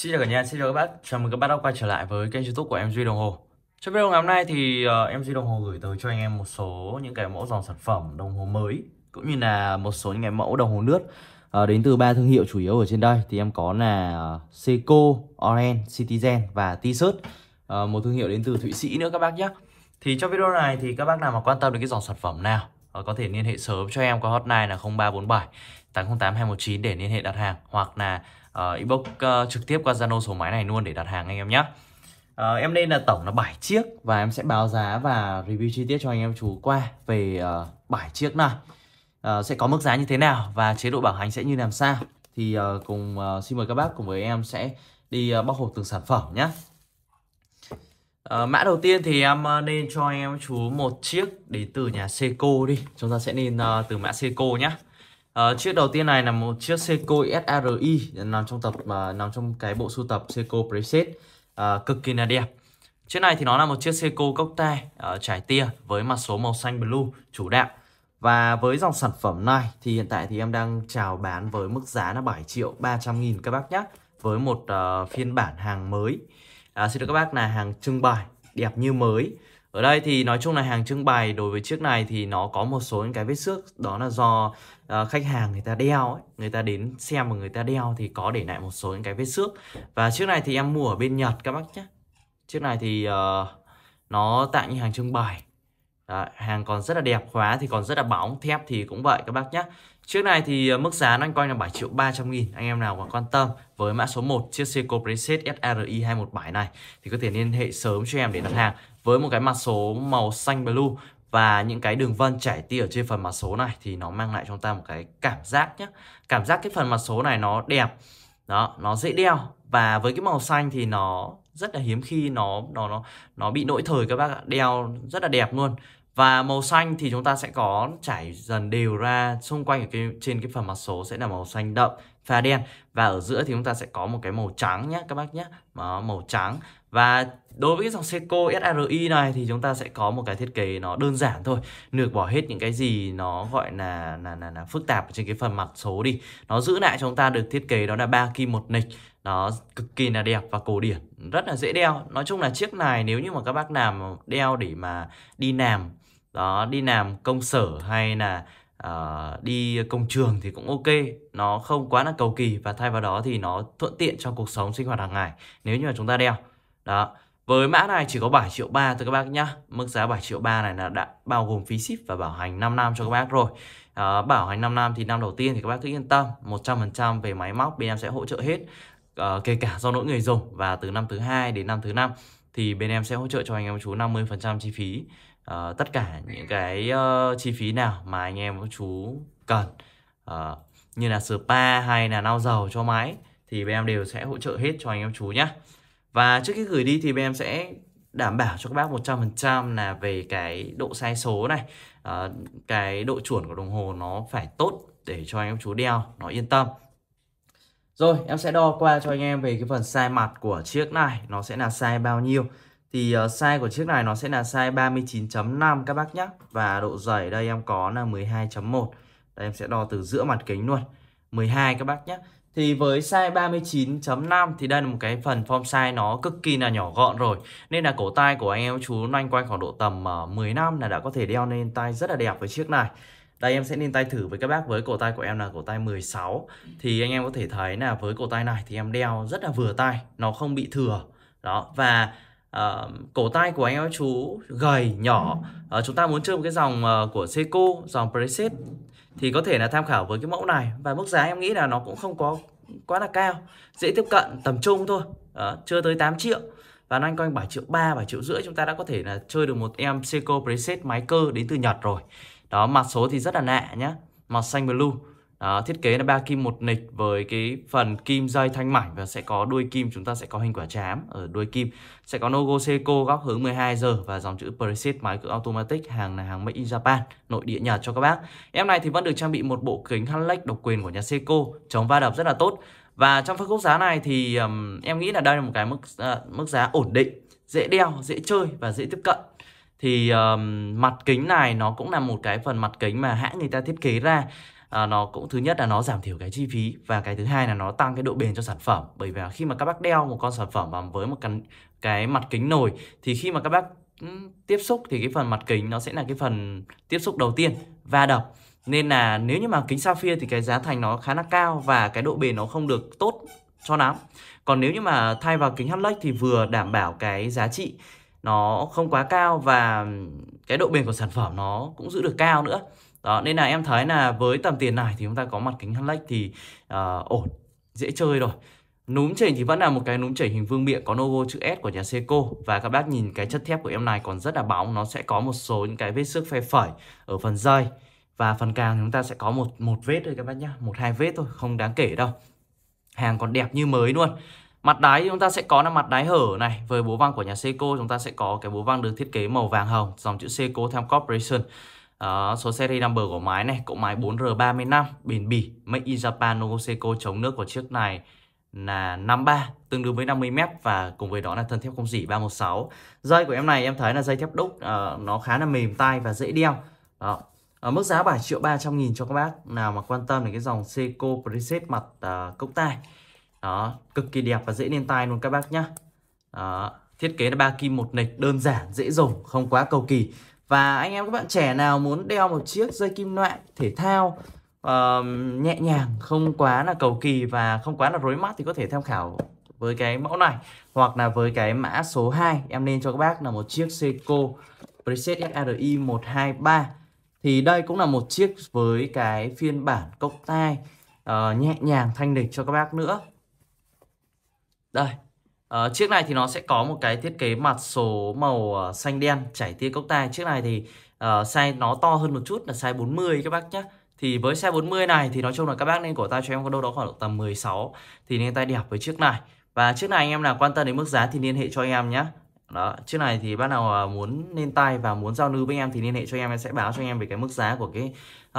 Xin chào cả nhà, xin chào các bác. Chào mừng các bác đã quay trở lại với kênh YouTube của em Duy Đồng Hồ. Trong video ngày hôm nay thì uh, em Duy Đồng Hồ gửi tới cho anh em một số những cái mẫu dòng sản phẩm đồng hồ mới cũng như là một số những cái mẫu đồng hồ nước uh, đến từ ba thương hiệu chủ yếu ở trên đây thì em có là ờ, Seiko, Orange, Citizen và T-shirt. Uh, một thương hiệu đến từ Thụy Sĩ nữa các bác nhé. Thì trong video này thì các bác nào mà quan tâm đến cái dòng sản phẩm nào có thể liên hệ sớm cho em qua hotline là 0347 808 219 để liên hệ đặt hàng hoặc là uh, inbox uh, trực tiếp qua Zalo số máy này luôn để đặt hàng anh em nhé À, ờ, em lên là tổng là 7 chiếc và em sẽ báo giá và review chi tiết cho anh em chú qua về uh, 7 chiếc này uh, sẽ có mức giá như thế nào và chế độ bảo hành sẽ như làm sao thì uh, cùng uh, xin mời các bác cùng với em sẽ đi uh, bóc hộp từng sản phẩm nhé uh, mã đầu tiên thì em uh, nên cho anh em chú một chiếc để từ nhà Seiko đi chúng ta sẽ nên uh, từ mã Seiko nhé À, chiếc đầu tiên này là một chiếc Seiko SRI nằm trong tập mà ờ, nằm trong cái bộ sưu tập Seiko preset à, cực kỳ là đẹp. Chiếc này thì nó là một chiếc Seiko cocktail à, trải tia với mặt số màu xanh blue chủ đạo. Và với dòng sản phẩm này thì hiện tại thì em đang chào bán với mức giá là 7 triệu 300 nghìn các bác nhé Với một uh, phiên bản hàng mới à, Xin được các bác là hàng trưng bày đẹp như mới ở đây thì nói chung là hàng trưng bày đối với chiếc này thì nó có một số những cái vết xước đó là do uh, khách hàng người ta đeo ấy. Người ta đến xem và người ta đeo thì có để lại một số những cái vết xước Và chiếc này thì em mua ở bên Nhật các bác nhé Chiếc này thì uh, nó tặng như hàng trưng bày Đấy, hàng còn rất là đẹp khóa thì còn rất là bóng thép thì cũng vậy các bác nhé chiếc này thì ờ, mức giá đang quanh là 7 triệu 300 nghìn Anh em nào còn quan tâm với mã số 1 chiếc Seiko Preset SRI 217 này Thì có thể liên hệ sớm cho em để đặt hàng Với một cái mặt số màu xanh blue và những cái đường vân chảy tia ở trên phần mặt số này thì nó mang lại cho chúng ta một cái cảm giác nhé cảm giác cái phần mặt số này nó đẹp đó nó dễ đeo và với cái màu xanh thì nó rất là hiếm khi nó nó nó nó bị lỗi thời các bác ạ đeo rất là đẹp luôn và màu xanh thì chúng ta sẽ có chảy dần đều ra xung quanh ở cái, trên cái phần mặt số sẽ là màu xanh đậm pha đen và ở giữa thì chúng ta sẽ có một cái màu trắng nhé các bác nhé Đó, màu trắng và đối với cái dòng Seiko SRI này thì chúng ta sẽ có một cái thiết kế nó đơn giản thôi Nược bỏ hết những cái gì nó gọi là là, là, là phức tạp trên cái phần mặt số đi Nó giữ lại chúng ta được thiết kế đó là ba kim một nịch Nó cực kỳ là đẹp và cổ điển Rất là dễ đeo Nói chung là chiếc này nếu như mà các bác làm đeo để mà đi làm đó đi làm công sở hay là uh, đi công trường thì cũng ok nó không quá là cầu kỳ và thay vào đó thì nó thuận tiện cho cuộc sống sinh hoạt hàng ngày nếu như mà chúng ta đeo đó với mã này chỉ có 7 triệu 3 thôi các bác nhá Mức giá 7 triệu 3 này là đã bao gồm phí ship và bảo hành 5 năm cho các bác rồi à, Bảo hành 5 năm thì năm đầu tiên thì các bác cứ yên tâm 100% về máy móc bên em sẽ hỗ trợ hết à, Kể cả do lỗi người dùng Và từ năm thứ hai đến năm thứ năm Thì bên em sẽ hỗ trợ cho anh em chú 50% chi phí uh, tất cả những cái uh, chi phí nào mà anh em chú cần uh, như là spa hay là lau dầu cho máy thì bên em đều sẽ hỗ trợ hết cho anh em chú nhé và trước khi gửi đi thì bên em sẽ đảm bảo cho các bác 100% là về cái độ sai số này uh, cái độ chuẩn của đồng hồ nó phải tốt để cho anh em chú đeo nó yên tâm rồi em sẽ đo qua cho anh em về cái phần size mặt của chiếc này nó sẽ là size bao nhiêu thì ờ, size của chiếc này nó sẽ là size 39.5 các bác nhé. Và độ dày đây em có là 12.1. Đây em sẽ đo từ giữa mặt kính luôn. 12 các bác nhé. Thì với size 39.5 thì đây là một cái phần form size nó cực kỳ là nhỏ gọn rồi. Nên là cổ tay của anh em chú loanh quanh khoảng độ tầm uh, ờ, 10 năm là đã có thể đeo lên tay rất là đẹp với chiếc này. Đây em sẽ lên tay thử với các bác với cổ tay của em là cổ tay 16 Thì anh em có thể thấy là với cổ tay này thì em đeo rất là vừa tay Nó không bị thừa Đó và uh, cổ tay của anh em chú gầy nhỏ uh, chúng ta muốn chơi một cái dòng uh, của Seiko dòng preset thì có thể là tham khảo với cái mẫu này và mức giá em nghĩ là nó cũng không có quá là cao dễ tiếp cận tầm trung thôi uh, chưa tới 8 triệu và anh quanh 7 triệu 3, 7 triệu rưỡi chúng ta đã có thể là chơi được một em Seiko preset máy cơ đến từ Nhật rồi đó mặt số thì rất là lạ nhá màu xanh blue đó, ờ, thiết kế là ba kim một nịch với cái phần kim dây thanh mảnh và sẽ có đuôi kim chúng ta sẽ có hình quả chám ở đuôi kim sẽ có logo Seiko góc hướng 12 giờ và dòng chữ preset máy cưỡng automatic hàng là hàng made in Japan nội địa Nhật cho các bác em này thì vẫn được trang bị một bộ kính Hanlek độc quyền của nhà Seiko chống va đập rất là tốt và trong phân khúc giá này thì um, em nghĩ là đây là một cái mức uh, mức giá ổn định dễ đeo dễ chơi và dễ tiếp cận thì um, mặt kính này nó cũng là một cái phần mặt kính mà hãng người ta thiết kế ra à, nó cũng thứ nhất là nó giảm thiểu cái chi phí và cái thứ hai là nó tăng cái độ bền cho sản phẩm bởi vì khi mà các bác đeo một con sản phẩm vào với một cái, cái mặt kính nổi thì khi mà các bác ừ, tiếp xúc thì cái phần mặt kính nó sẽ là cái phần tiếp xúc đầu tiên va đập nên là nếu như mà kính sapphire thì cái giá thành nó khá là cao và cái độ bền nó không được tốt cho lắm còn nếu như mà thay vào kính Hallux thì vừa đảm bảo cái giá trị nó không quá cao và cái độ bền của sản phẩm nó cũng giữ được cao nữa đó nên là em thấy là với tầm tiền này thì chúng ta có mặt kính Hanlech thì uh, ổn dễ chơi rồi Núm chỉnh thì vẫn là một cái núm chỉnh hình vương miện có logo chữ S của nhà Seiko và các bác nhìn cái chất thép của em này còn rất là bóng, nó sẽ có một số những cái vết xước phe phẩy ở phần dây và phần càng chúng ta sẽ có một một vết thôi các bác nhá, một hai vết thôi, không đáng kể đâu. Hàng còn đẹp như mới luôn. Mặt đáy chúng ta sẽ có là mặt đáy hở này Với bố văng của nhà Seiko chúng ta sẽ có cái bố văng được thiết kế màu vàng hồng Dòng chữ Seiko Time Corporation đó, ờ, số seri number của máy này, cỗ máy 4R35 bền bỉ, made in Japan Nogoseco chống nước của chiếc này là 53 tương đương với 50m và cùng với đó là thân thép không dỉ 316. Dây của em này em thấy là dây thép đúc uh, nó khá là mềm tay và dễ đeo. Đó. Ở ờ, mức giá 7 triệu 300 nghìn cho các bác nào mà quan tâm đến cái dòng Seiko preset mặt uh, cốc tai. Đó, cực kỳ đẹp và dễ lên tai luôn các bác nhá. Đó, thiết kế là ba kim một nịch đơn giản, dễ dùng, không quá cầu kỳ và anh em các bạn trẻ nào muốn đeo một chiếc dây kim loại thể thao uh, nhẹ nhàng không quá là cầu kỳ và không quá là rối mắt thì có thể tham khảo với cái mẫu này hoặc là với cái mã số 2 em nên cho các bác là một chiếc Seiko preset SRI 123 thì đây cũng là một chiếc với cái phiên bản cốc tai uh, nhẹ nhàng thanh lịch cho các bác nữa đây À, chiếc này thì nó sẽ có một cái thiết kế mặt số màu ờ, xanh đen chảy tia cốc tai. Chiếc này thì uh, size nó to hơn một chút là size 40 các bác nhé. Thì với size 40 này thì nói chung là các bác nên cổ tay cho em có đâu đó khoảng tầm 16 thì nên tay đẹp với chiếc này. Và chiếc này anh em nào quan tâm đến mức giá thì liên hệ cho em nhé. Đó, chiếc này thì bác nào muốn lên tay và muốn giao lưu với em thì liên hệ cho em em sẽ báo cho em về cái mức giá của cái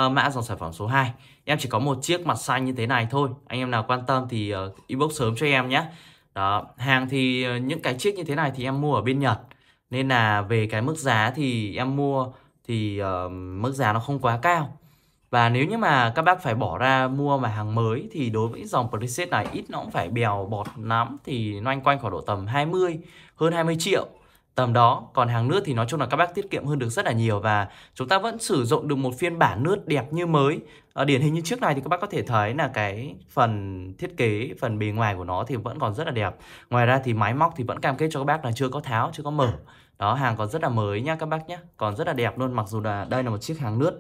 uh, mã dòng sản phẩm số 2. Em chỉ có một chiếc mặt xanh như thế này thôi. Anh em nào quan tâm thì uh, inbox sớm cho em nhé đó hàng thì ờ, những cái chiếc như thế này thì em mua ở bên Nhật nên là về cái mức giá thì em mua thì uh, mức giá nó không quá cao và nếu như mà các bác phải bỏ ra mua mà hàng mới thì đối với dòng preset này ít nó cũng phải bèo bọt lắm thì nó anh quanh khoảng độ tầm 20 hơn 20 triệu tầm đó còn hàng nước thì nói chung là các bác tiết kiệm hơn được rất là nhiều và chúng ta vẫn sử dụng được một phiên bản nước đẹp như mới ở ờ, điển hình như trước này thì các bác có thể thấy là cái phần thiết kế phần bề ngoài của nó thì vẫn còn rất là đẹp ngoài ra thì máy móc thì vẫn cam kết cho các bác là chưa có tháo chưa có mở đó hàng còn rất là mới nha các bác nhé còn rất là đẹp luôn mặc dù là đây là một chiếc hàng nước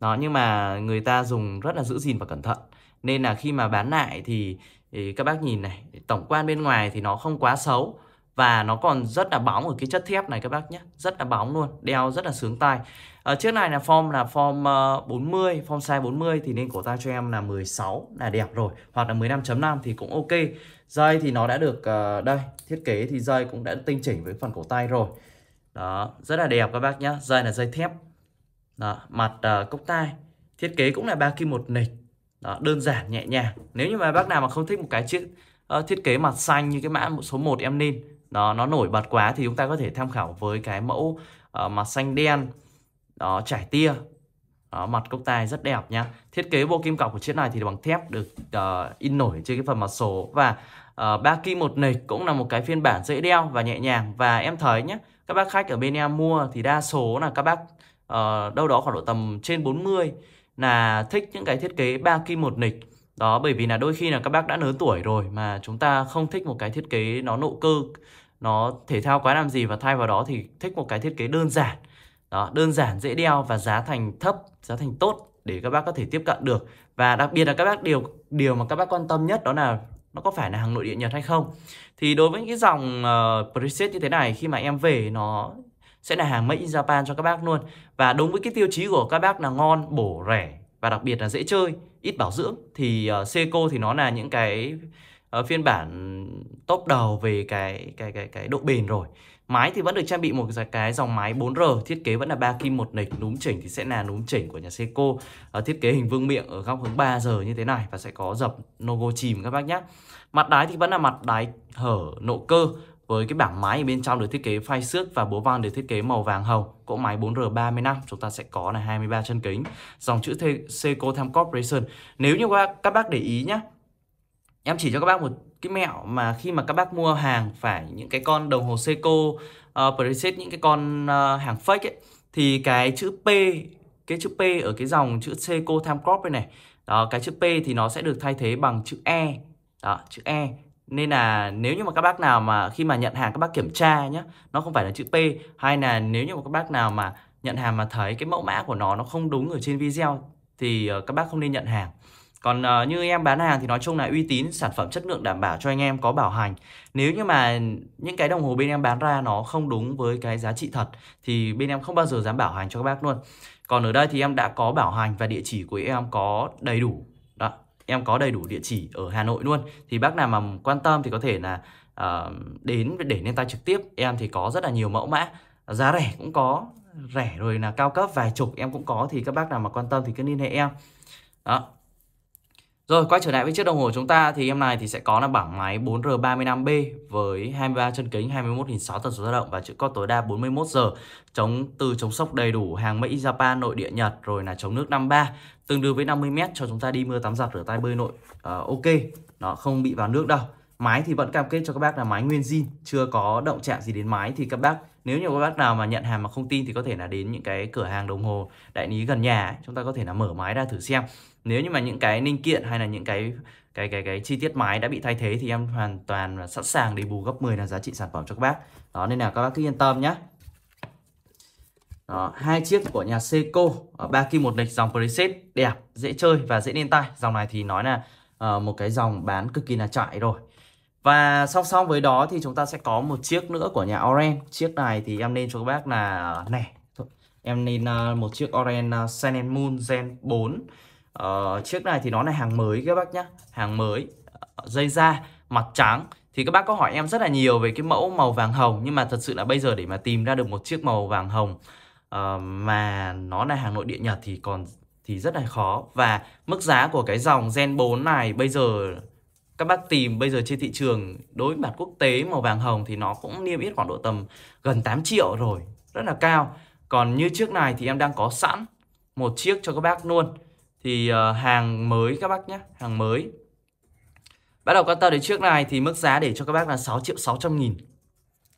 đó nhưng mà người ta dùng rất là giữ gìn và cẩn thận nên là khi mà bán lại thì, thì các bác nhìn này tổng quan bên ngoài thì nó không quá xấu và nó còn rất là bóng ở cái chất thép này các bác nhé rất là bóng luôn đeo rất là sướng tay à, chiếc này là form là form uh, ờ, 40 form size 40 thì nên cổ tay cho em là 16 là đẹp rồi hoặc là 15.5 thì cũng ok dây thì nó đã được uh, đây thiết kế thì dây cũng đã tinh chỉnh với phần cổ tay rồi đó rất là đẹp các bác nhé dây là dây thép đó, mặt uh, cốc tai thiết kế cũng là ba kim một nịch đó, đơn giản nhẹ nhàng nếu như mà bác nào mà không thích một cái chiếc uh, thiết kế mặt xanh như cái mã số 1 em nên nó nó nổi bật quá thì chúng ta có thể tham khảo với cái mẫu uh, mặt xanh đen đó trải tia đó, mặt cốc tai rất đẹp nhá thiết kế bộ kim cọc của chiếc này thì bằng thép được uh, in nổi trên cái phần mặt sổ và uh, ba kim một nịch cũng là một cái phiên bản dễ đeo và nhẹ nhàng và em thấy nhé các bác khách ở bên em mua thì đa số là các bác uh, đâu đó khoảng độ tầm trên 40 là thích những cái thiết kế ba kim một nịch đó bởi vì là đôi khi là các bác đã lớn tuổi rồi mà chúng ta không thích một cái thiết kế nó nộ cơ nó thể thao quá làm gì và thay vào đó thì thích một cái thiết kế đơn giản đó đơn giản dễ đeo và giá thành thấp giá thành tốt để các bác có thể tiếp cận được và đặc biệt là các bác điều điều mà các bác quan tâm nhất đó là nó có phải là hàng nội địa Nhật hay không thì đối với những dòng uh, ờ, preset như thế này khi mà em về nó sẽ là hàng made in Japan cho các bác luôn và đúng với cái tiêu chí của các bác là ngon bổ rẻ và đặc biệt là dễ chơi ít bảo dưỡng thì uh, Seiko thì nó là những cái uh, phiên bản top đầu về cái cái cái cái độ bền rồi máy thì vẫn được trang bị một cái dòng máy 4R thiết kế vẫn là ba kim một nịch núm chỉnh thì sẽ là núm chỉnh của nhà Seiko uh, thiết kế hình vương miệng ở góc hướng 3 giờ như thế này và sẽ có dập logo chìm các bác nhé mặt đáy thì vẫn là mặt đáy hở nộ cơ với cái bảng máy ở bên trong được thiết kế phai xước và bố van được thiết kế màu vàng hồng cỗ máy 4 r 35 năm chúng ta sẽ có là 23 chân kính dòng chữ Seiko Time Corporation nếu như các bác để ý nhé em chỉ cho các bác một cái mẹo mà khi mà các bác mua hàng phải những cái con đồng hồ Seiko uh, preset những cái con uh, hàng fake ấy thì cái chữ P cái chữ P ở cái dòng chữ Seiko Time Crop này này đó cái chữ P thì nó sẽ được thay thế bằng chữ E đó chữ E nên là nếu như mà các bác nào mà khi mà nhận hàng các bác kiểm tra nhé nó không phải là chữ P hay là nếu như mà các bác nào mà nhận hàng mà thấy cái mẫu mã của nó nó không đúng ở trên video thì ờ, các bác không nên nhận hàng còn uh, như em bán hàng thì nói chung là uy tín sản phẩm chất lượng đảm bảo cho anh em có bảo hành nếu như mà những cái đồng hồ bên em bán ra nó không đúng với cái giá trị thật thì bên em không bao giờ dám bảo hành cho các bác luôn còn ở đây thì em đã có bảo hành và địa chỉ của em có đầy đủ đó em có đầy đủ địa chỉ ở Hà Nội luôn thì bác nào mà quan tâm thì có thể là uh, đến để lên tay trực tiếp em thì có rất là nhiều mẫu mã giá rẻ cũng có rẻ rồi là cao cấp vài chục em cũng có thì các bác nào mà quan tâm thì cứ liên hệ em đó rồi quay trở lại với chiếc đồng hồ chúng ta thì em này thì sẽ có là bảng máy 4R35B với 23 chân kính, 21 6 tần số dao động và chữ có tối đa 41 giờ, chống từ chống sốc đầy đủ, hàng Mỹ Japan nội địa Nhật rồi là chống nước 53, tương đương với 50 m cho chúng ta đi mưa tắm giặt rửa tay bơi nội. À, ok, nó không bị vào nước đâu. Máy thì vẫn cam kết cho các bác là máy nguyên zin, chưa có động chạm gì đến máy thì các bác nếu như các bác nào mà nhận hàng mà không tin thì có thể là đến những cái cửa hàng đồng hồ đại lý gần nhà chúng ta có thể là mở máy ra thử xem nếu như mà những cái linh kiện hay là những cái cái cái cái chi tiết máy đã bị thay thế thì em hoàn toàn là sẵn sàng để bù gấp 10 là giá trị sản phẩm cho các bác đó nên là các bác cứ yên tâm nhé đó, hai chiếc của nhà Seiko ờ, ba kim một lịch dòng preset đẹp dễ chơi và dễ lên tay dòng này thì nói là uh, một cái dòng bán cực kỳ là chạy rồi và song song với đó thì chúng ta sẽ có một chiếc nữa của nhà Oren chiếc này thì em nên cho các bác là này em nên uh, một chiếc Oren uh, Sun and Moon Gen 4 uh, ờ, chiếc này thì nó là hàng mới các bác nhá hàng mới ờ, dây da mặt trắng thì các bác có hỏi em rất là nhiều về cái mẫu màu vàng hồng nhưng mà thật sự là bây giờ để mà tìm ra được một chiếc màu vàng hồng uh, mà nó là hàng nội địa Nhật thì còn thì rất là khó và mức giá của cái dòng Gen 4 này bây giờ các bác tìm bây giờ trên thị trường đối mặt quốc tế màu vàng hồng thì nó cũng niêm yết khoảng độ tầm gần 8 triệu rồi rất là cao còn như chiếc này thì em đang có sẵn một chiếc cho các bác luôn thì uh, hàng mới các bác nhé hàng mới bắt đầu con tàu đến trước này thì mức giá để cho các bác là 6 triệu 600 nghìn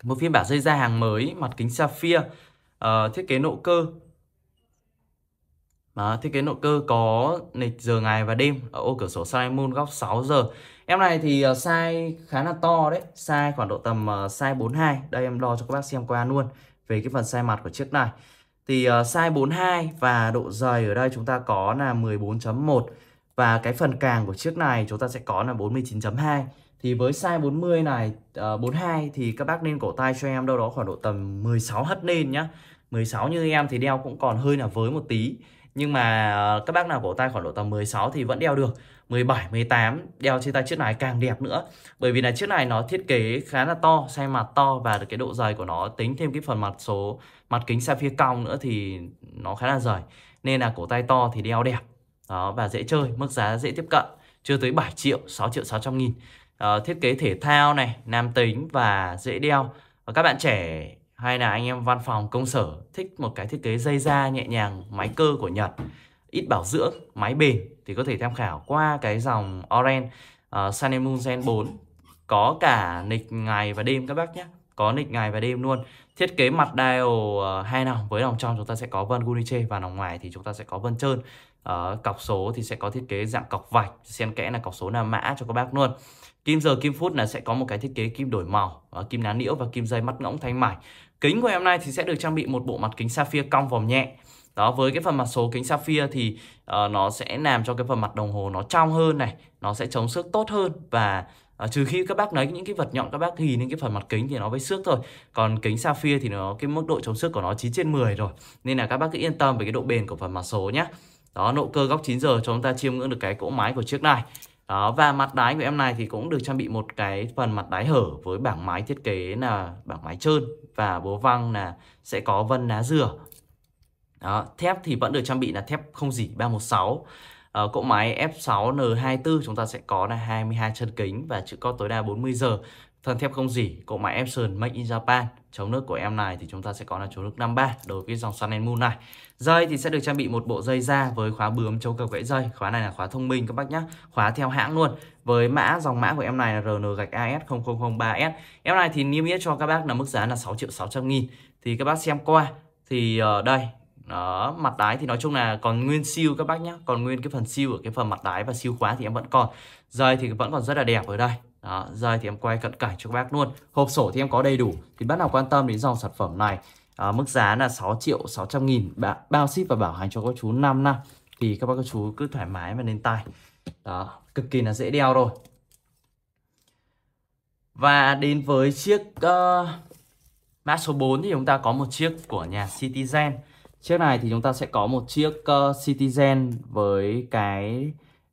một phiên bản dây da hàng mới mặt kính sapphire uh, ờ, thiết kế nộ cơ đó, thiết kế nội cơ có lịch giờ ngày và đêm ở ô cửa sổ moon góc 6 giờ. Em này thì uh, size khá là to đấy, size khoảng độ tầm uh, size 42. Đây em đo cho các bác xem qua luôn về cái phần size mặt của chiếc này. Thì uh, size 42 và độ dày ở đây chúng ta có là 14.1 và cái phần càng của chiếc này chúng ta sẽ có là 49.2 thì với size 40 này uh, ờ, 42 thì các bác nên cổ tay cho em đâu đó khoảng độ tầm 16 hất lên nhá 16 như em thì đeo cũng còn hơi là với một tí nhưng mà ờ, các bác nào cổ tay khoảng độ tầm 16 thì vẫn đeo được 17, 18 đeo trên tay chiếc này càng đẹp nữa Bởi vì là chiếc này nó thiết kế khá là to, size mặt to Và cái độ dày của nó tính thêm cái phần mặt số mặt kính phía cong nữa thì nó khá là rời nên là cổ tay to thì đeo đẹp đó và dễ chơi mức giá dễ tiếp cận chưa tới 7 triệu 6 triệu 600 nghìn à, thiết kế thể thao này nam tính và dễ đeo và các bạn trẻ hay là anh em văn phòng công sở thích một cái thiết kế dây da nhẹ nhàng máy cơ của Nhật ít bảo dưỡng máy bền thì có thể tham khảo qua cái dòng Orange uh, Sanemu Gen 4 có cả lịch ngày và đêm các bác nhé có lịch ngày và đêm luôn thiết kế mặt dial ờ, hai nòng với nòng trong chúng ta sẽ có vân guniche và nòng ngoài thì chúng ta sẽ có vân trơn uh, cọc số thì sẽ có thiết kế dạng cọc vạch xen kẽ là cọc số là mã cho các bác luôn kim giờ kim phút là sẽ có một cái thiết kế kim đổi màu ờ, kim ná nhiễu và kim dây mắt ngỗng thanh mảnh kính của em nay thì sẽ được trang bị một bộ mặt kính sapphire cong vòng nhẹ đó với cái phần mặt số kính sapphire thì uh, nó sẽ làm cho cái phần mặt đồng hồ nó trong hơn này nó sẽ chống xước tốt hơn và À, trừ khi các bác lấy những cái vật nhọn các bác ghi lên cái phần mặt kính thì nó mới xước thôi còn kính sapphire thì nó cái mức độ chống xước của nó 9 trên 10 rồi nên là các bác cứ yên tâm về cái độ bền của phần mặt số nhé đó động cơ góc 9 giờ cho chúng ta chiêm ngưỡng được cái cỗ máy của chiếc này đó và mặt đáy của em này thì cũng được trang bị một cái phần mặt đáy hở với bảng máy thiết kế là bảng máy trơn và bố văng là sẽ có vân lá dừa đó, thép thì vẫn được trang bị là thép không dỉ 316 Ờ, cỗ máy F6N24 chúng ta sẽ có là 22 chân kính và chữ có tối đa 40 giờ thân thép không dỉ cỗ máy Epson Make in Japan chống nước của em này thì chúng ta sẽ có là chống nước 53 đối với dòng Sun and Moon này dây thì sẽ được trang bị một bộ dây da với khóa bướm chống cầu gãy dây khóa này là khóa thông minh các bác nhé khóa theo hãng luôn với mã dòng mã của em này là RN gạch AS 0003S em này thì niêm yết cho các bác là mức giá là 6 triệu 600 nghìn thì các bác xem qua thì ờ, đây đó mặt đáy thì nói chung là còn nguyên siêu các bác nhé còn nguyên cái phần siêu ở cái phần mặt đáy và siêu khóa thì em vẫn còn rơi thì vẫn còn rất là đẹp ở đây đó, rơi thì em quay cận cảnh cho các bác luôn hộp sổ thì em có đầy đủ thì bác nào quan tâm đến dòng sản phẩm này à, mức giá là 6 triệu 600 nghìn bao ship và bảo hành cho các chú 5 năm thì các bác các chú cứ thoải mái mà lên tay đó cực kỳ là dễ đeo rồi và đến với chiếc uh, mã số 4 thì chúng ta có một chiếc của nhà Citizen Chiếc này thì chúng ta sẽ có một chiếc uh, Citizen với cái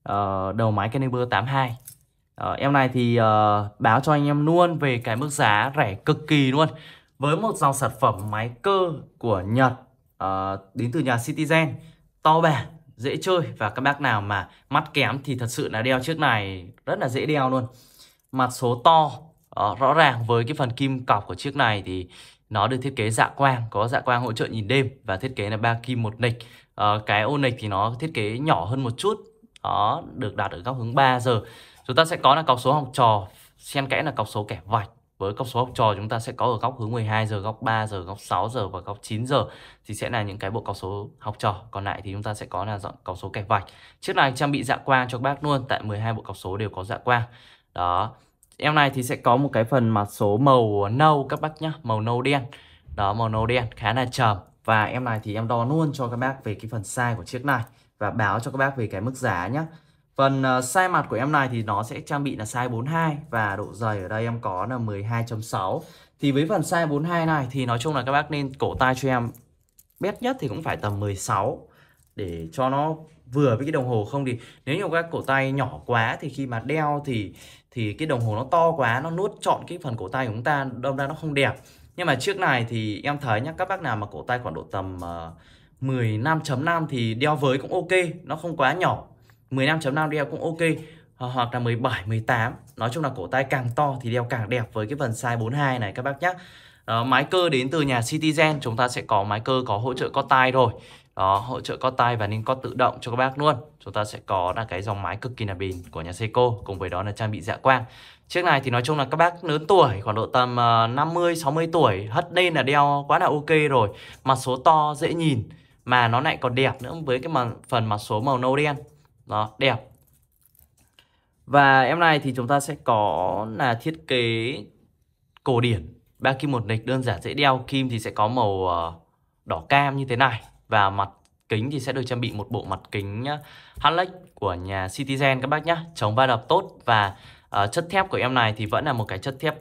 uh, đầu máy Caliber 82. Uh, ờ, em này thì uh, báo cho anh em luôn về cái mức giá rẻ cực kỳ luôn. Với một dòng sản phẩm máy cơ của Nhật uh, đến từ nhà Citizen, to bè, dễ chơi và các bác nào mà mắt kém thì thật sự là đeo chiếc này rất là dễ đeo luôn. Mặt số to, uh, rõ ràng với cái phần kim cọc của chiếc này thì nó được thiết kế dạ quang, có dạ quang hỗ trợ nhìn đêm và thiết kế là ba kim một nịch. À, ờ, cái ô nịch thì nó thiết kế nhỏ hơn một chút. Đó, được đặt ở góc hướng 3 giờ. Chúng ta sẽ có là cọc số học trò, xen kẽ là cọc số kẻ vạch. Với cọc số học trò chúng ta sẽ có ở góc hướng 12 giờ, góc 3 giờ, góc 6 giờ và góc 9 giờ thì sẽ là những cái bộ cọc số học trò. Còn lại thì chúng ta sẽ có là dọn cọc số kẻ vạch. Chiếc này trang bị dạ quang cho các bác luôn tại 12 bộ cọc số đều có dạ quang. Đó em này thì sẽ có một cái phần mà số màu nâu các bác nhá màu nâu đen đó màu nâu đen khá là trầm và em này thì em đo luôn cho các bác về cái phần size của chiếc này và báo cho các bác về cái mức giá nhé phần ờ, size mặt của em này thì nó sẽ trang bị là size 42 và độ dày ở đây em có là 12.6 thì với phần size 42 này thì nói chung là các bác nên cổ tay cho em bét nhất thì cũng phải tầm 16 để cho nó vừa với cái đồng hồ không thì nếu như các cổ tay nhỏ quá thì khi mà đeo thì thì cái đồng hồ nó to quá nó nuốt trọn cái phần cổ tay của chúng ta đâm ra nó không đẹp nhưng mà chiếc này thì em thấy nhá các bác nào mà cổ tay khoảng độ tầm uh, ờ, 15.5 thì đeo với cũng ok nó không quá nhỏ 15.5 đeo cũng ok hoặc là 17, 18 Nói chung là cổ tay càng to thì đeo càng đẹp với cái phần size 42 này các bác nhé Máy cơ đến từ nhà Citizen Chúng ta sẽ có máy cơ có hỗ trợ có tai rồi đó hỗ trợ có tay và nên có tự động cho các bác luôn chúng ta sẽ có là cái dòng máy cực kỳ là bình của nhà Seiko cùng với đó là trang bị dạ quang chiếc này thì nói chung là các bác lớn tuổi khoảng độ tầm 50 ờ, 60 tuổi hất lên là đeo quá là ok rồi mặt số to dễ nhìn mà nó lại còn đẹp nữa với cái mà, phần mặt số màu nâu đen đó đẹp và em này thì chúng ta sẽ có là thiết kế cổ điển ba kim một lịch đơn giản dễ đeo kim thì sẽ có màu ờ, đỏ cam như thế này và mặt kính thì sẽ được trang bị một bộ mặt kính ờ, Halex của nhà Citizen các bác nhá chống va đập tốt và uh, chất thép của em này thì vẫn là một cái chất thép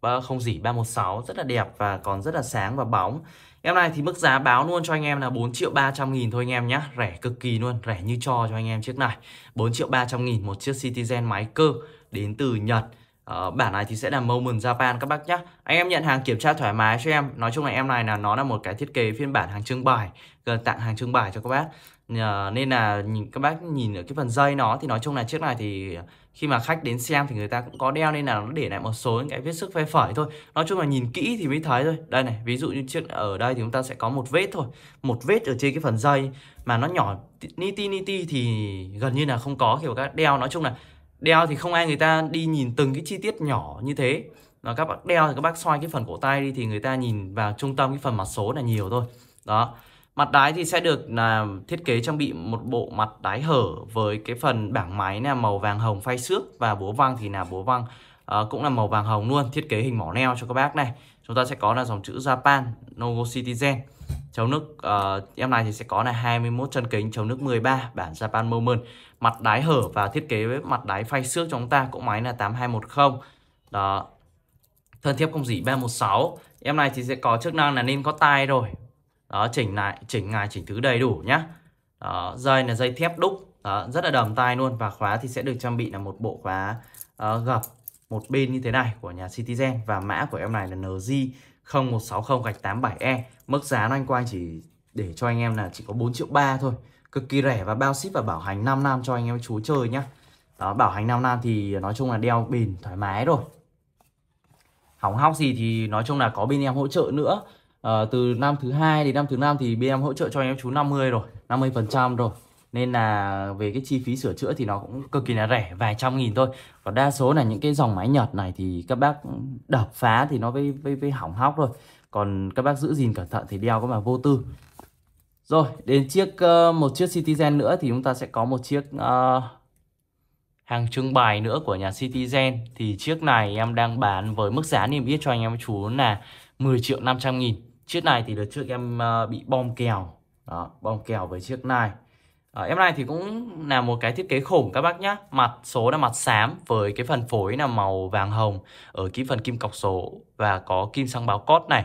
ờ, không dỉ 316 rất là đẹp và còn rất là sáng và bóng em này thì mức giá báo luôn cho anh em là 4 triệu 300 nghìn thôi anh em nhá rẻ cực kỳ luôn rẻ như cho cho anh em chiếc này 4 triệu 300 nghìn một chiếc Citizen máy cơ đến từ Nhật Ờ, bản này thì sẽ là Moment Japan các bác nhé Anh em nhận hàng kiểm tra thoải mái cho em Nói chung là em này là nó là một cái thiết kế phiên bản hàng trưng bày Gần tặng hàng trưng bày cho các bác Nhờ, Nên là nhìn các bác nhìn ở cái phần dây nó Thì nói chung là chiếc này thì khi mà khách đến xem thì người ta cũng có đeo Nên là nó để lại một số những cái vết sức phe phởi thôi Nói chung là nhìn kỹ thì mới thấy thôi Đây này, ví dụ như chiếc ở đây thì chúng ta sẽ có một vết thôi Một vết ở trên cái phần dây mà nó nhỏ niti niti thì gần như là không có kiểu các đeo Nói chung là đeo thì không ai người ta đi nhìn từng cái chi tiết nhỏ như thế là các bác đeo thì các bác xoay cái phần cổ tay đi thì người ta nhìn vào trung tâm cái phần mặt số là nhiều thôi đó mặt đáy thì sẽ được là thiết kế trang bị một bộ mặt đáy hở với cái phần bảng máy là màu vàng hồng phay xước và búa văng thì là búa văng à, cũng là màu vàng hồng luôn thiết kế hình mỏ neo cho các bác này chúng ta sẽ có là dòng chữ Japan logo Citizen chống nước uh, em này thì sẽ có là 21 chân kính chống nước 13 bản Japan Moment mặt đáy hở và thiết kế với mặt đáy phay xước cho chúng ta cỗ máy là 8210 đó thân thiếp không dỉ 316 em này thì sẽ có chức năng là nên có tay rồi đó chỉnh lại chỉnh ngài chỉnh thứ đầy đủ nhá đó, dây là dây thép đúc đó, rất là đầm tay luôn và khóa thì sẽ được trang bị là một bộ khóa uh, gập một bên như thế này của nhà Citizen và mã của em này là NJ0160 gạch 87E mức giá anh quay chỉ để cho anh em là chỉ có 4 triệu ba thôi cực kỳ rẻ và bao ship và bảo hành 5 năm cho anh em chú chơi nhá đó bảo hành 5 năm thì nói chung là đeo bền thoải mái rồi hỏng hóc gì thì nói chung là có bên em hỗ trợ nữa à, từ năm thứ hai đến năm thứ năm thì bên em hỗ trợ cho anh em chú 50 rồi 50 phần trăm rồi nên là về cái chi phí sửa chữa thì nó cũng cực kỳ là rẻ vài trăm nghìn thôi còn đa số là những cái dòng máy nhật này thì các bác đập phá thì nó với với, với hỏng hóc rồi còn các bác giữ gìn cẩn thận thì đeo có mà vô tư rồi, đến chiếc uh, một chiếc Citizen nữa thì chúng ta sẽ có một chiếc uh, hàng trưng bày nữa của nhà Citizen. Thì chiếc này em đang bán với mức giá niêm yết cho anh em chú là 10 triệu 500 nghìn. Chiếc này thì được trước em uh, bị bom kèo. Đó, bom kèo với chiếc này. À, em này thì cũng là một cái thiết kế khủng các bác nhá Mặt số là mặt xám với cái phần phối là màu vàng hồng Ở cái phần kim cọc số và có kim sang báo cốt này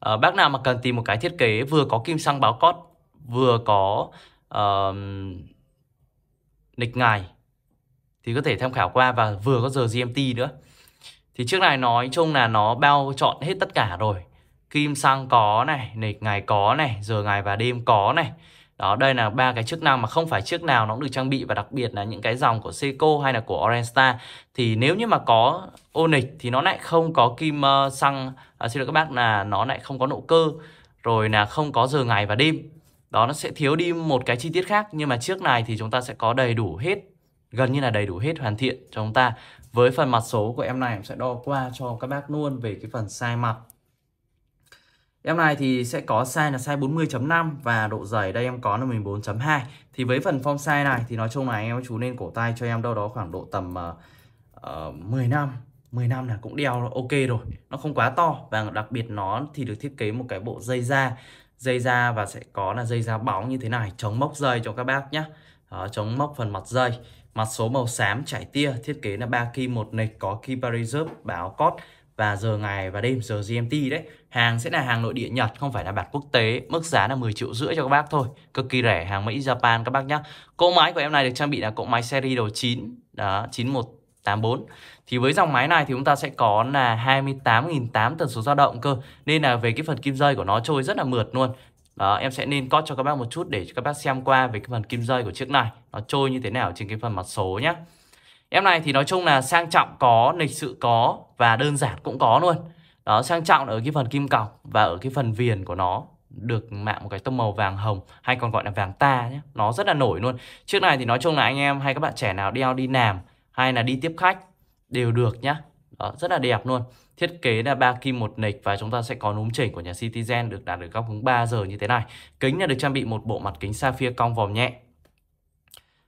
à, Bác nào mà cần tìm một cái thiết kế vừa có kim sang báo cốt vừa có uh, lịch ngày thì có thể tham khảo qua và vừa có giờ GMT nữa thì trước này nói chung là nó bao chọn hết tất cả rồi kim sang có này lịch ngày có này giờ ngày và đêm có này đó đây là ba cái chức năng mà không phải chiếc nào nó cũng được trang bị và đặc biệt là những cái dòng của Seiko hay là của Orange Star thì nếu như mà có Onyx thì nó lại không có kim uh, ờ, xăng à, xin lỗi các bác là nó lại không có động cơ rồi là không có giờ ngày và đêm đó nó sẽ thiếu đi một cái chi tiết khác nhưng mà trước này thì chúng ta sẽ có đầy đủ hết gần như là đầy đủ hết hoàn thiện cho chúng ta với phần mặt số của em này em sẽ đo qua cho các bác luôn về cái phần size mặt Em này thì sẽ có size là size 40.5 và độ dày đây em có là 14.2. Thì với phần form size này thì nói chung là em chú nên cổ tay cho em đâu đó khoảng độ tầm uh, ờ, 10 ờ, năm. 10 năm là cũng đeo ok rồi. Nó không quá to và đặc biệt nó thì được thiết kế một cái bộ dây da dây da và sẽ có là dây da bóng như thế này chống mốc dây cho các bác nhé đó, chống mốc phần mặt dây mặt số màu xám chảy tia thiết kế là ba kim một nịch có kim reserve báo cót và giờ ngày và đêm giờ GMT đấy hàng sẽ là hàng nội địa Nhật không phải là bản quốc tế mức giá là 10 triệu rưỡi cho các bác thôi cực kỳ rẻ hàng Mỹ Japan các bác nhá cỗ máy của em này được trang bị là cỗ máy seri đầu 9 đó 910 84 thì với dòng máy này thì chúng ta sẽ có là 28.800 tần số dao động cơ nên là về cái phần kim dây của nó trôi rất là mượt luôn đó, em sẽ nên cót cho các bác một chút để các bác xem qua về cái phần kim dây của chiếc này nó trôi như thế nào trên cái phần mặt số nhé em này thì nói chung là sang trọng có lịch sự có và đơn giản cũng có luôn đó sang trọng ở cái phần kim cọc và ở cái phần viền của nó được mạ một cái tông màu vàng hồng hay còn gọi là vàng ta nhé nó rất là nổi luôn chiếc này thì nói chung là anh em hay các bạn trẻ nào đeo đi làm hay là đi tiếp khách đều được nhá đó, rất là đẹp luôn thiết kế là ba kim một nịch và chúng ta sẽ có núm chỉnh của nhà Citizen được đạt được góc hướng 3 giờ như thế này kính là được trang bị một bộ mặt kính sapphire cong vòm nhẹ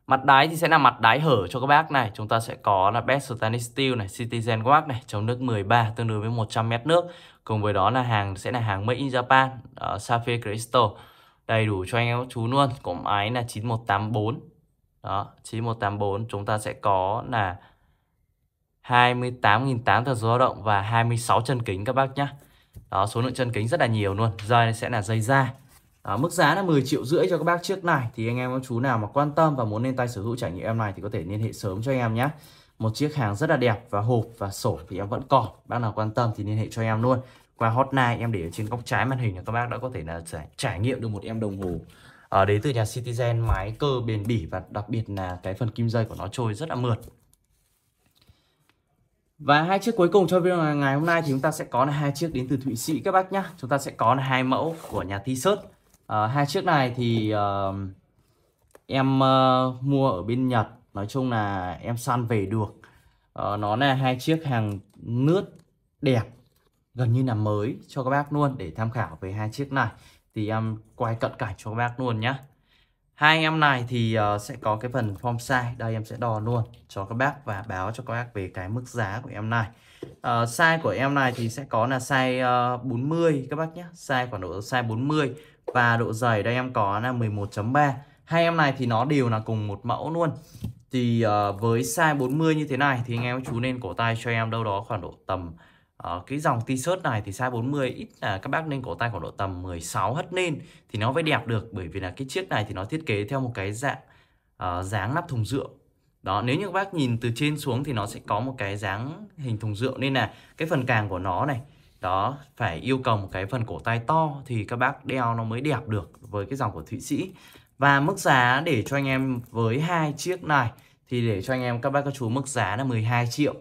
Mặt đáy thì sẽ là mặt đáy hở cho các bác này. Chúng ta sẽ có là Best Stainless Steel này, Citizen Watt này, chống nước 13 tương đương với 100 mét nước. Cùng với đó là hàng sẽ là hàng Made in Japan, uh, Sapphire Crystal. Đầy đủ cho anh em chú luôn. Cổng máy là 9184 đó, 9184 chúng ta sẽ có là 28.800 tần số dao động và 26 chân kính các bác nhé. Đó, số lượng chân kính rất là nhiều luôn. Dây sẽ là dây da. À, mức giá là 10 triệu rưỡi cho các bác chiếc này thì anh em các chú nào mà quan tâm và muốn lên tay sở hữu trải nghiệm em này thì có thể liên hệ sớm cho anh em nhé một chiếc hàng rất là đẹp và hộp và sổ thì em vẫn còn bác nào quan tâm thì liên hệ cho em luôn qua hotline em để ở trên góc trái màn hình là các bác đã có thể là trải, trải nghiệm được một em đồng hồ à, đến từ nhà Citizen máy cơ bền bỉ và đặc biệt là cái phần kim dây của nó trôi rất là mượt và hai chiếc cuối cùng cho video ngày hôm nay thì chúng ta sẽ có là hai chiếc đến từ Thụy Sĩ các bác nhá. Chúng ta sẽ có là hai mẫu của nhà T-shirt. À, hai chiếc này thì uh, em uh, mua ở bên Nhật. Nói chung là em săn về được. Uh, nó là hai chiếc hàng nước đẹp gần như là mới cho các bác luôn để tham khảo về hai chiếc này thì em um, quay cận cảnh cho các bác luôn nhé. hai anh em này thì uh, sẽ có cái phần form size đây em sẽ đo luôn cho các bác và báo cho các bác về cái mức giá của em này uh, size của em này thì sẽ có là size uh, ờ, 40 các bác nhé size khoảng độ size 40 và độ dày đây em có là 11.3 hai em này thì nó đều là cùng một mẫu luôn thì uh, với size 40 như thế này thì anh em chú nên cổ tay cho em đâu đó khoảng độ tầm Ờ, cái dòng t-shirt này thì size 40 ít là các bác nên cổ tay khoảng độ tầm 16 hất lên thì nó mới đẹp được bởi vì là cái chiếc này thì nó thiết kế theo một cái dạng uh, dáng nắp thùng rượu đó nếu như các bác nhìn từ trên xuống thì nó sẽ có một cái dáng hình thùng rượu nên là cái phần càng của nó này đó phải yêu cầu một cái phần cổ tay to thì các bác đeo nó mới đẹp được với cái dòng của Thụy Sĩ và mức giá để cho anh em với hai chiếc này thì để cho anh em các bác các chú mức giá là 12 triệu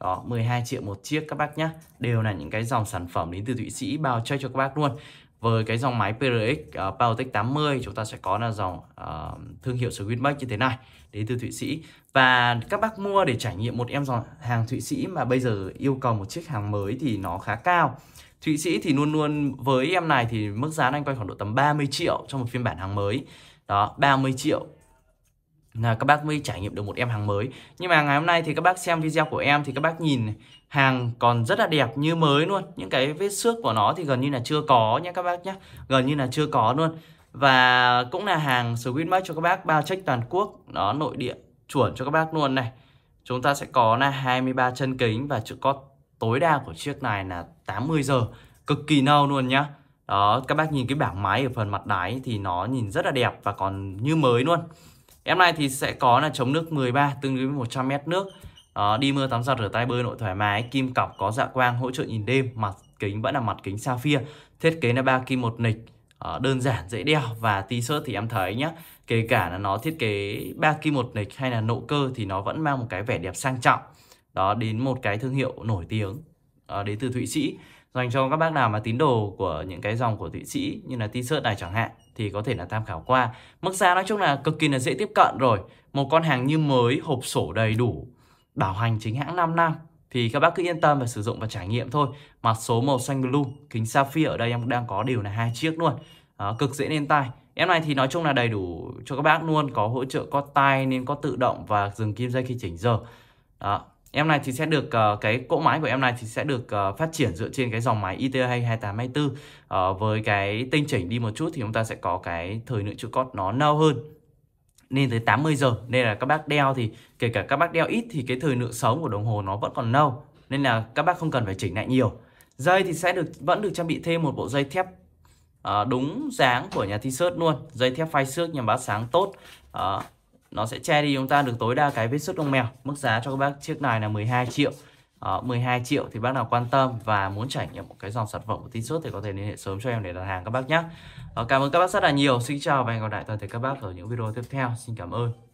đó 12 triệu một chiếc các bác nhé đều là những cái dòng sản phẩm đến từ Thụy Sĩ bao chơi cho các bác luôn với cái dòng máy PRX uh, ờ, Powertech 80 chúng ta sẽ có là dòng uh, thương hiệu Swinmec như thế này đến từ Thụy Sĩ và các bác mua để trải nghiệm một em dòng hàng Thụy Sĩ mà bây giờ yêu cầu một chiếc hàng mới thì nó khá cao Thụy Sĩ thì luôn luôn với em này thì mức giá đang quay khoảng độ tầm 30 triệu cho một phiên bản hàng mới đó 30 triệu là các bác mới trải nghiệm được một em hàng mới nhưng mà ngày hôm nay thì các bác xem video của em thì các bác nhìn hàng còn rất là đẹp như mới luôn những cái vết xước của nó thì gần như là chưa có nhé các bác nhé gần như là chưa có luôn và cũng là hàng Swinmark cho các bác bao check toàn quốc nó nội địa chuẩn cho các bác luôn này chúng ta sẽ có là 23 chân kính và chữ có tối đa của chiếc này là 80 giờ cực kỳ nâu luôn nhá đó các bác nhìn cái bảng máy ở phần mặt đáy thì nó nhìn rất là đẹp và còn như mới luôn Em này thì sẽ có là chống nước 13 tương đương với 100 mét nước. Đó, ờ, đi mưa tắm giặt rửa tay bơi nội thoải mái, kim cọc có dạ quang hỗ trợ nhìn đêm, mặt kính vẫn là mặt kính sapphire, thiết kế là ba kim một nịch. Ờ, đơn giản dễ đeo và t-shirt thì em thấy nhá, kể cả là nó thiết kế ba kim một nịch hay là nộ cơ thì nó vẫn mang một cái vẻ đẹp sang trọng. Đó đến một cái thương hiệu nổi tiếng ờ, đến từ Thụy Sĩ dành cho các bác nào mà tín đồ của những cái dòng của Thụy Sĩ như là t-shirt này chẳng hạn thì có thể là tham khảo qua. Mức giá nói chung là cực kỳ là dễ tiếp cận rồi. Một con hàng như mới, hộp sổ đầy đủ, bảo hành chính hãng 5 năm thì các bác cứ yên tâm và sử dụng và trải nghiệm thôi. Mặt số màu xanh blue, kính sapphire ở đây em đang có đều là hai chiếc luôn. À, cực dễ lên tay. Em này thì nói chung là đầy đủ cho các bác luôn, có hỗ trợ có tai nên có tự động và dừng kim dây khi chỉnh giờ. Đó, Em này thì sẽ được uh, cái cỗ máy của em này thì sẽ được uh, phát triển dựa trên cái dòng máy IT 2824 uh, với cái tinh chỉnh đi một chút thì chúng ta sẽ có cái thời lượng trụ cốt nó lâu hơn nên tới 80 giờ nên là các bác đeo thì kể cả các bác đeo ít thì cái thời lượng sống của đồng hồ nó vẫn còn lâu nên là các bác không cần phải chỉnh lại nhiều dây thì sẽ được vẫn được trang bị thêm một bộ dây thép uh, đúng dáng của nhà t-shirt luôn dây thép phai xước nhằm bát sáng tốt uh, nó sẽ che đi chúng ta được tối đa cái vết xuất lông mèo mức giá cho các bác chiếc này là 12 triệu Đó, ờ, 12 triệu thì bác nào quan tâm và muốn trải nghiệm một cái dòng sản phẩm của tin suốt thì có thể liên hệ sớm cho em để đặt hàng các bác nhé Đó, ờ, cảm ơn các bác rất là nhiều xin chào và hẹn gặp lại toàn thể các bác ở những video tiếp theo xin cảm ơn